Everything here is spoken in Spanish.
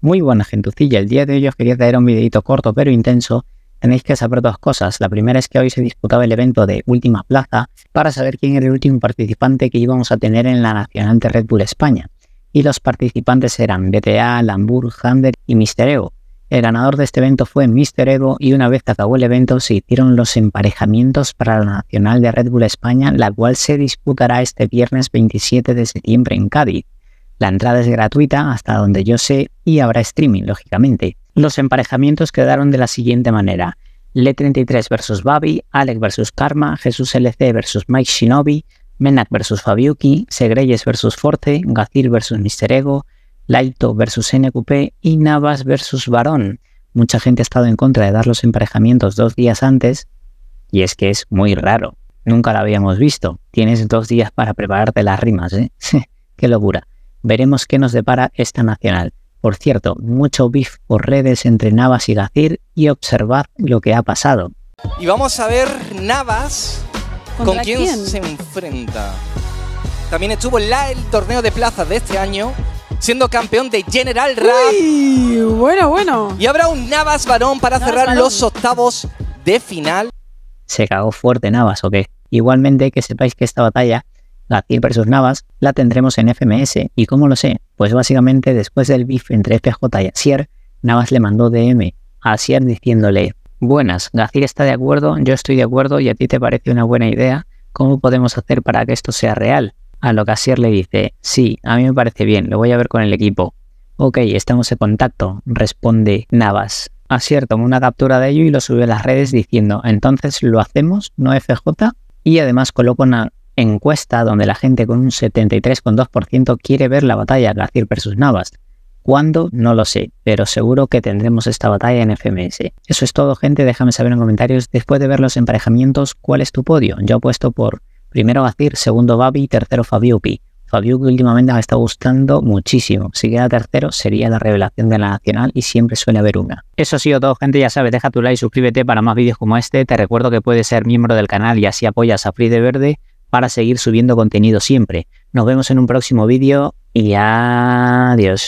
Muy buena gentucilla, el día de hoy os quería traer un videito corto pero intenso. Tenéis que saber dos cosas. La primera es que hoy se disputaba el evento de última plaza para saber quién era el último participante que íbamos a tener en la Nacional de Red Bull España. Y los participantes eran BTA, Lambur, Hander y Mister Ego. El ganador de este evento fue Mister Ego y una vez que acabó el evento se hicieron los emparejamientos para la Nacional de Red Bull España, la cual se disputará este viernes 27 de septiembre en Cádiz. La entrada es gratuita hasta donde yo sé y habrá streaming, lógicamente. Los emparejamientos quedaron de la siguiente manera. Le33 vs. Babi, Alec vs. Karma, Jesús LC versus Mike Shinobi, Menak vs. Fabiuki, Segreyes vs. Force, Gacil vs. Mister Ego, Laito vs. NQP y Navas vs. Varón. Mucha gente ha estado en contra de dar los emparejamientos dos días antes y es que es muy raro. Nunca lo habíamos visto. Tienes dos días para prepararte las rimas, ¿eh? ¡Qué locura! Veremos qué nos depara esta nacional. Por cierto, mucho beef por redes entre Navas y Gacir y observad lo que ha pasado. Y vamos a ver Navas con quién, se enfrenta. También estuvo en la, el torneo de plaza de este año, siendo campeón de General Rap. bueno, bueno. Y habrá un Navas varón para cerrar los octavos de final. ¿Se cagó fuerte Navas o qué? Igualmente que sepáis que esta batalla Gazir versus Navas, la tendremos en FMS. ¿Y cómo lo sé? Pues básicamente después del bif entre FJ y Asier, Navas le mandó DM a Asier diciéndole, buenas, Gacir está de acuerdo, yo estoy de acuerdo y a ti te parece una buena idea, ¿cómo podemos hacer para que esto sea real? A lo que Asier le dice, sí, a mí me parece bien, lo voy a ver con el equipo. Ok, estamos en contacto, responde Navas. Asier tomó una captura de ello y lo subió a las redes diciendo, entonces lo hacemos, no FJ, y además coloca una, encuesta donde la gente con un 73,2% quiere ver la batalla García versus Navas. ¿Cuándo? No lo sé, pero seguro que tendremos esta batalla en FMS. Eso es todo, gente. Déjame saber en comentarios, después de ver los emparejamientos, ¿cuál es tu podio? Yo apuesto por primero Gazir, segundo Babi, y tercero Fabiupi. Fabiupi últimamente me está gustando muchísimo. Si queda tercero, sería la revelación de la nacional y siempre suele haber una. Eso ha sido todo, gente. Ya sabes, deja tu like, suscríbete para más vídeos como este. Te recuerdo que puedes ser miembro del canal y así apoyas a Free de Verde para seguir subiendo contenido siempre. Nos vemos en un próximo vídeo y adiós.